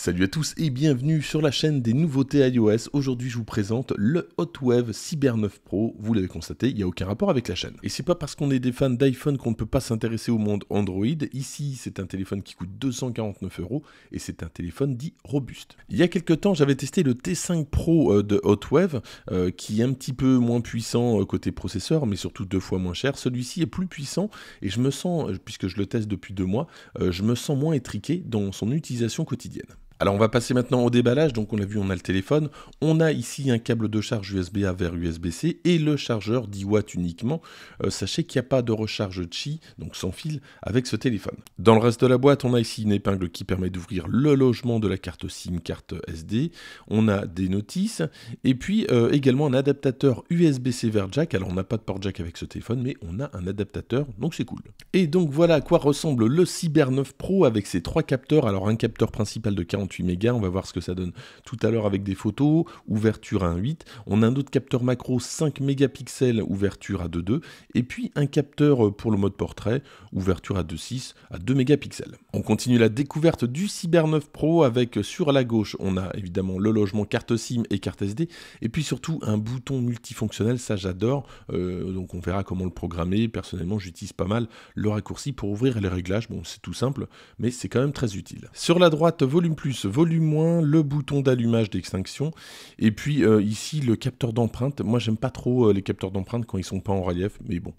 Salut à tous et bienvenue sur la chaîne des nouveautés iOS. Aujourd'hui, je vous présente le HotWave Cyber 9 Pro. Vous l'avez constaté, il n'y a aucun rapport avec la chaîne. Et c'est pas parce qu'on est des fans d'iPhone qu'on ne peut pas s'intéresser au monde Android. Ici, c'est un téléphone qui coûte 249 euros et c'est un téléphone dit robuste. Il y a quelques temps, j'avais testé le T5 Pro euh, de HotWave, euh, qui est un petit peu moins puissant euh, côté processeur, mais surtout deux fois moins cher. Celui-ci est plus puissant et je me sens, puisque je le teste depuis deux mois, je me sens moins étriqué dans son utilisation quotidienne. Alors on va passer maintenant au déballage, donc on a vu on a le téléphone, on a ici un câble de charge USB-A vers USB-C et le chargeur 10 watts uniquement, euh, sachez qu'il n'y a pas de recharge Qi, donc sans fil, avec ce téléphone. Dans le reste de la boîte on a ici une épingle qui permet d'ouvrir le logement de la carte SIM, carte SD, on a des notices et puis euh, également un adaptateur USB-C vers jack, alors on n'a pas de port jack avec ce téléphone mais on a un adaptateur donc c'est cool. Et donc voilà à quoi ressemble le Cyber 9 Pro avec ses trois capteurs, alors un capteur principal de 40 8 mégas, on va voir ce que ça donne tout à l'heure avec des photos, ouverture à 1.8, on a un autre capteur macro 5 mégapixels, ouverture à 2.2, et puis un capteur pour le mode portrait, ouverture à 2.6 à 2 mégapixels. On continue la découverte du Cyber 9 Pro avec sur la gauche, on a évidemment le logement carte SIM et carte SD, et puis surtout un bouton multifonctionnel, ça j'adore, euh, donc on verra comment le programmer, personnellement j'utilise pas mal le raccourci pour ouvrir les réglages, bon c'est tout simple, mais c'est quand même très utile. Sur la droite, volume plus, volume moins, le bouton d'allumage d'extinction. Et puis euh, ici, le capteur d'empreinte. Moi, j'aime pas trop euh, les capteurs d'empreinte quand ils sont pas en relief, mais bon,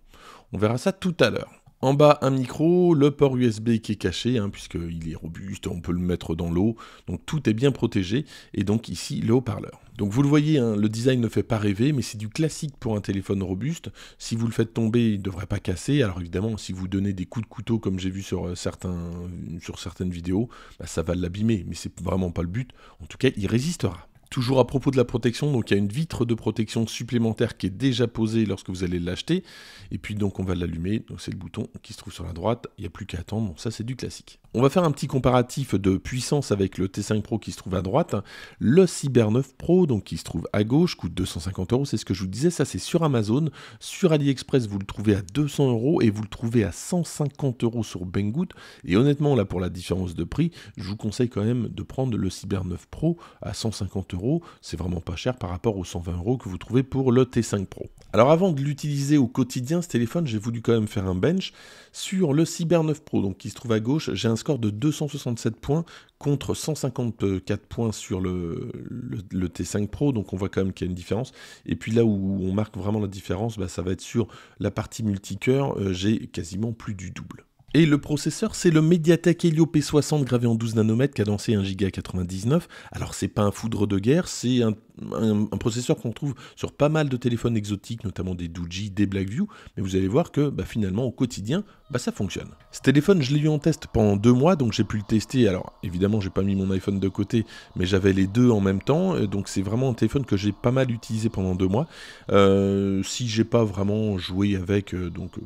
on verra ça tout à l'heure. En bas, un micro, le port USB qui est caché, hein, puisqu'il est robuste, on peut le mettre dans l'eau, donc tout est bien protégé, et donc ici, le haut-parleur. Donc vous le voyez, hein, le design ne fait pas rêver, mais c'est du classique pour un téléphone robuste. Si vous le faites tomber, il ne devrait pas casser. Alors évidemment, si vous donnez des coups de couteau, comme j'ai vu sur, euh, certaines vidéos, bah, ça va l'abîmer, mais c'est vraiment pas le but. En tout cas, il résistera. Toujours à propos de la protection, donc il y a une vitre de protection supplémentaire qui est déjà posée lorsque vous allez l'acheter. Et puis donc on va l'allumer, donc c'est le bouton qui se trouve sur la droite, il n'y a plus qu'à attendre, bon, ça c'est du classique. On va faire un petit comparatif de puissance avec le T5 Pro qui se trouve à droite. Le Cyber 9 Pro, donc qui se trouve à gauche, coûte 250 euros, c'est ce que je vous disais, ça c'est sur Amazon. Sur AliExpress, vous le trouvez à 200 euros et vous le trouvez à 150 euros sur Banggood. Et honnêtement, là pour la différence de prix, je vous conseille quand même de prendre le Cyber 9 Pro à 150 euros c'est vraiment pas cher par rapport aux 120 euros que vous trouvez pour le T5 Pro. Alors avant de l'utiliser au quotidien, ce téléphone, j'ai voulu quand même faire un bench sur le Cyber 9 Pro, donc qui se trouve à gauche. J'ai un score de 267 points contre 154 points sur le, T5 Pro, donc on voit quand même qu'il y a une différence. Et puis là où on marque vraiment la différence, bah, ça va être sur la partie multicœur, euh, j'ai quasiment plus du double. Et le processeur, c'est le Mediatek Helio P60 gravé en 12 nanomètres, cadencé 1 Go 99. Alors c'est pas un foudre de guerre, c'est un, processeur qu'on trouve sur pas mal de téléphones exotiques, notamment des Doji, des Blackview, mais vous allez voir que bah, finalement au quotidien, bah, ça fonctionne. Ce téléphone, je l'ai eu en test pendant deux mois, donc j'ai pu le tester. Alors évidemment, j'ai pas mis mon iPhone de côté, mais j'avais les deux en même temps, donc c'est vraiment un téléphone que j'ai pas mal utilisé pendant deux mois. Euh, si j'ai pas vraiment joué avec, euh, donc euh,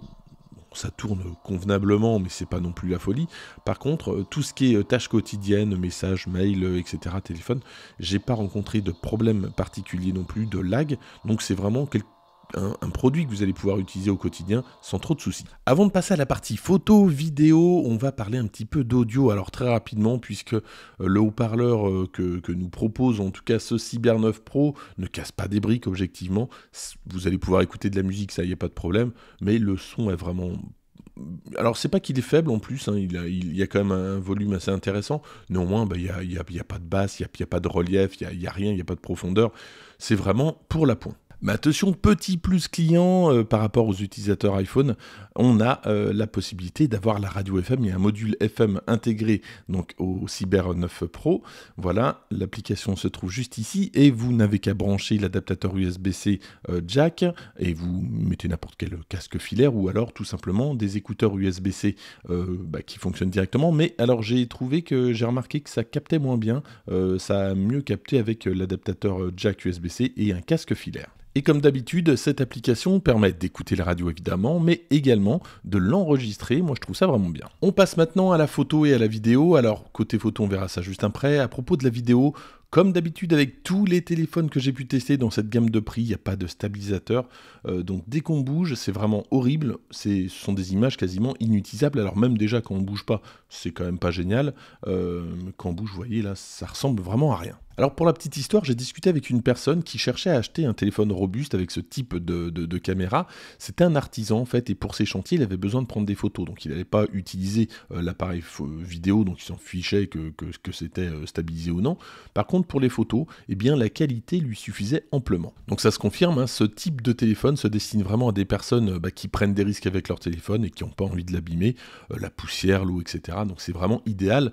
ça tourne convenablement, mais c'est pas non plus la folie. Par contre, euh, tout ce qui est euh, tâches quotidiennes, messages, mails, euh, etc., téléphone, j'ai pas rencontré de problème particulier non plus, de lag. Donc c'est vraiment quelque un, produit que vous allez pouvoir utiliser au quotidien sans trop de soucis. Avant de passer à la partie photo, vidéo, on va parler un petit peu d'audio, alors très rapidement, puisque le haut-parleur que, nous propose, en tout cas ce Cyber 9 Pro, ne casse pas des briques objectivement. Vous allez pouvoir écouter de la musique, ça, y est a pas de problème, mais le son est vraiment alors c'est pas qu'il est faible en plus, il, il, y a quand même un volume assez intéressant, néanmoins il n'y a, pas de basse, il n'y a, a, pas de relief, il n'y a, rien, il n'y a pas de profondeur, c'est vraiment pour la pointe. Mais attention, petit plus client euh, par rapport aux utilisateurs iPhone, on a euh, la possibilité d'avoir la radio FM. Il y a un module FM intégré donc au Cyber 9 Pro. Voilà, l'application se trouve juste ici et vous n'avez qu'à brancher l'adaptateur USB-C euh, jack et vous mettez n'importe quel casque filaire ou alors tout simplement des écouteurs USB-C bah, qui fonctionnent directement. Mais alors j'ai trouvé que j'ai remarqué que ça captait moins bien, ça a mieux capté avec l'adaptateur jack USB-C et un casque filaire. Et comme d'habitude, cette application permet d'écouter la radio évidemment, mais également de l'enregistrer. Moi, je trouve ça vraiment bien. On passe maintenant à la photo et à la vidéo. Alors, côté photo, on verra ça juste après. À propos de la vidéo, comme d'habitude avec tous les téléphones que j'ai pu tester dans cette gamme de prix, il n'y a pas de stabilisateur. Euh, donc dès qu'on bouge, c'est vraiment horrible. Ce sont des images quasiment inutilisables. Alors même déjà quand on ne bouge pas, c'est quand même pas génial. Euh, quand on bouge, vous voyez là, ça ressemble vraiment à rien. Alors pour la petite histoire, j'ai discuté avec une personne qui cherchait à acheter un téléphone robuste avec ce type de, caméra. C'était un artisan en fait, et pour ses chantiers, il avait besoin de prendre des photos. Donc il n'allait pas utiliser euh, l'appareil euh, vidéo, donc il s'en fichait que, que, c'était euh, stabilisé ou non. Par contre, pour les photos, eh bien, la qualité lui suffisait amplement. Donc ça se confirme, hein, ce type de téléphone se destine vraiment à des personnes bah, qui prennent des risques avec leur téléphone et qui n'ont pas envie de l'abîmer, la poussière, l'eau, etc. Donc c'est vraiment idéal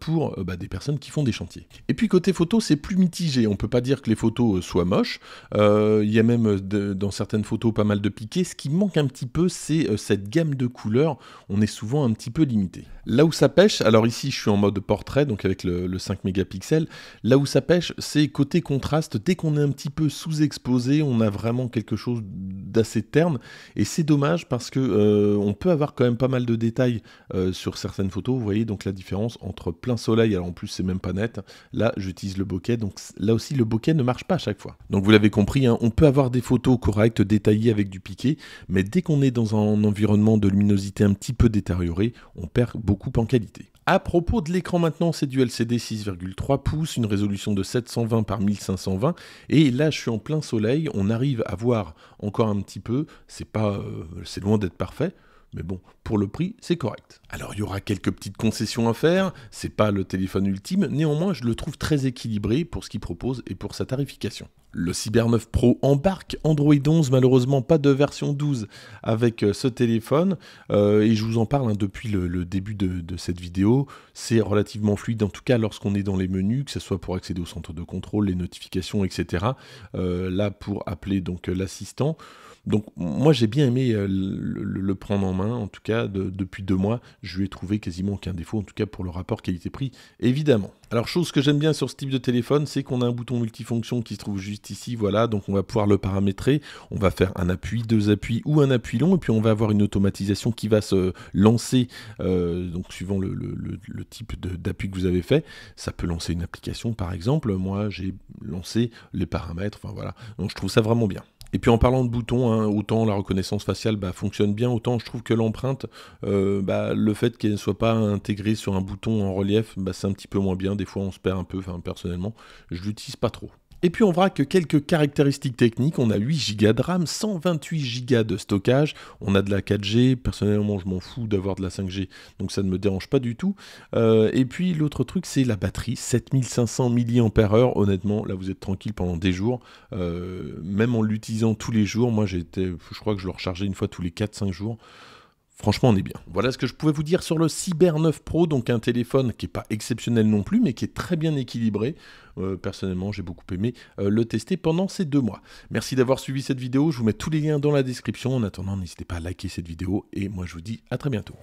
pour bah, des personnes qui font des chantiers. Et puis côté photo, c'est plus mitigé. On peut pas dire que les photos euh, soient moches. Euh, il y a même euh, dans certaines photos pas mal de piquets. Ce qui manque un petit peu, c'est cette gamme de couleurs. On est souvent un petit peu limité. Là où ça pêche, alors ici je suis en mode portrait, donc avec le, 5 mégapixels. Là où ça pêche, c'est côté contraste. Dès qu'on est un petit peu sous-exposé, on a vraiment quelque chose d'assez terne. Et c'est dommage parce que on peut avoir quand même pas mal de détails sur certaines photos. Vous voyez donc la différence entre plein soleil, alors en plus c'est même pas net. Là j'utilise le donc là aussi, le bokeh ne marche pas à chaque fois. Donc vous l'avez compris, hein, on peut avoir des photos correctes, détaillées avec du piqué, mais dès qu'on est dans un environnement de luminosité un petit peu détérioré, on perd beaucoup en qualité. À propos de l'écran maintenant, c'est du LCD 6,3 pouces, une résolution de 720 par 1520, et là je suis en plein soleil, on arrive à voir encore un petit peu, c'est pas, euh, c'est loin d'être parfait, mais bon, pour le prix, c'est correct. Alors il y aura quelques petites concessions à faire, c'est pas le téléphone ultime, néanmoins je le trouve très équilibré pour ce qu'il propose et pour sa tarification. Le Cyber 9 Pro embarque Android 11, malheureusement pas de version 12 avec euh, ce téléphone. Euh, et je vous en parle hein, depuis le, début de, cette vidéo. C'est relativement fluide, en tout cas lorsqu'on est dans les menus, que ce soit pour accéder au centre de contrôle, les notifications, etc. Euh, là pour appeler donc l'assistant. Donc moi j'ai bien aimé le, prendre en main, en tout cas depuis deux mois, je lui ai trouvé quasiment aucun défaut, en tout cas pour le rapport qualité-prix, évidemment. Alors chose que j'aime bien sur ce type de téléphone, c'est qu'on a un bouton multifonction qui se trouve juste ici, voilà, donc on va pouvoir le paramétrer, on va faire un appui, deux appuis ou un appui long, et puis on va avoir une automatisation qui va se lancer, euh, donc suivant le, type d'appui que vous avez fait, ça peut lancer une application par exemple, moi j'ai lancé les paramètres, enfin voilà, donc je trouve ça vraiment bien. Et puis en parlant de boutons, hein, autant la reconnaissance faciale bah, fonctionne bien, autant je trouve que l'empreinte, euh, bah, le fait qu'elle ne soit pas intégrée sur un bouton en relief, bah, c'est un petit peu moins bien. Des fois, on se perd un peu. Enfin, personnellement, je l'utilise pas trop. Et puis on verra que quelques caractéristiques techniques, on a 8 Go de RAM, 128 Go de stockage, on a de la 4G, personnellement je m'en fous d'avoir de la 5G, donc ça ne me dérange pas du tout. Euh, et puis l'autre truc c'est la batterie, 7500 mAh, honnêtement là vous êtes tranquille pendant des jours, euh, même en l'utilisant tous les jours, moi j'étais, je crois que je le rechargeais une fois tous les 4-5 jours, Franchement, on est bien. Voilà ce que je pouvais vous dire sur le Cyber 9 Pro, donc un téléphone qui n'est pas exceptionnel non plus, mais qui est très bien équilibré. Euh, personnellement, j'ai beaucoup aimé euh, le tester pendant ces deux mois. Merci d'avoir suivi cette vidéo. Je vous mets tous les liens dans la description. En attendant, n'hésitez pas à liker cette vidéo et moi, je vous dis à très bientôt.